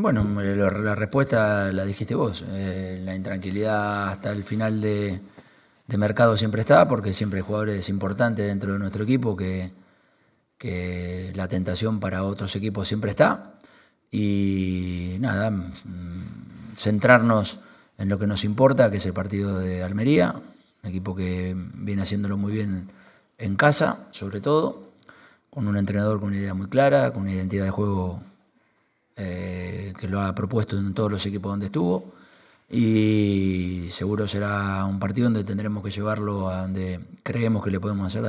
Bueno, la, respuesta la dijiste vos. Eh, la intranquilidad hasta el final de, mercado siempre está, porque siempre hay jugadores importantes dentro de nuestro equipo que, que la tentación para otros equipos siempre está. Y nada, mm, centrarnos en lo que nos importa, que es el partido de Almería, un equipo que viene haciéndolo muy bien en casa, sobre todo, con un entrenador con una idea muy clara, con una identidad de juego que lo ha propuesto en todos los equipos donde estuvo. Y seguro será un partido donde tendremos que llevarlo a donde creemos que le podemos hacer daño.